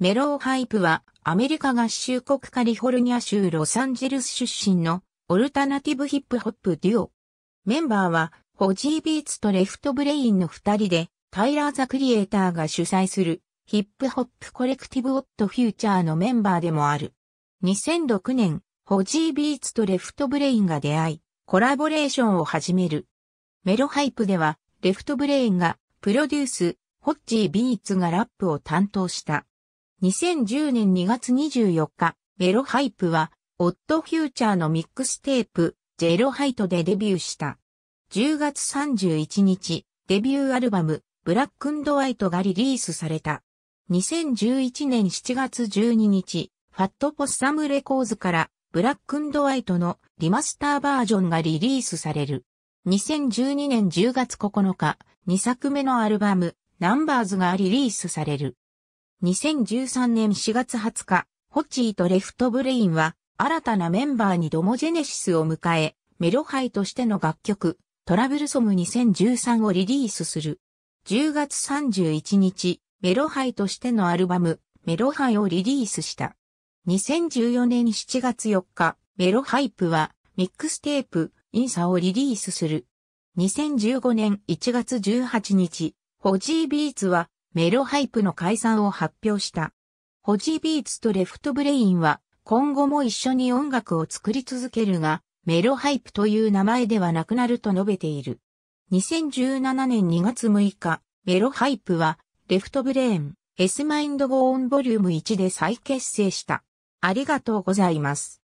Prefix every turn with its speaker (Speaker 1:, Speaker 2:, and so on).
Speaker 1: メローハイプはアメリカ合衆国カリフォルニア州ロサンゼルス出身のオルタナティブヒップホップデュオ。メンバーはホジービーツとレフトブレインの二人でタイラー・ザ・クリエイターが主催するヒップホップコレクティブ・オット・フューチャーのメンバーでもある。2006年、ホジービーツとレフトブレインが出会い、コラボレーションを始める。メロハイプでは、レフトブレインがプロデュース、ホッジービーツがラップを担当した。2010年2月24日、ベロハイプは、オッドフューチャーのミックステープ、ジェロハイトでデビューした。10月31日、デビューアルバム、ブラックンドワイトがリリースされた。2011年7月12日、ファットポッサムレコーズから、ブラックンドワイトのリマスターバージョンがリリースされる。2012年10月9日、2作目のアルバム、ナンバーズがリリースされる。2013年4月20日、ホッチーとレフトブレインは、新たなメンバーにドモジェネシスを迎え、メロハイとしての楽曲、トラブルソム2013をリリースする。10月31日、メロハイとしてのアルバム、メロハイをリリースした。2014年7月4日、メロハイプは、ミックステープ、インサをリリースする。2015年1月18日、ホジービーツは、メロハイプの解散を発表した。ホジビーツとレフトブレインは今後も一緒に音楽を作り続けるが、メロハイプという名前ではなくなると述べている。2017年2月6日、メロハイプは、レフトブレーン、S マインドゴーンボリューム1で再結成した。ありがとうございます。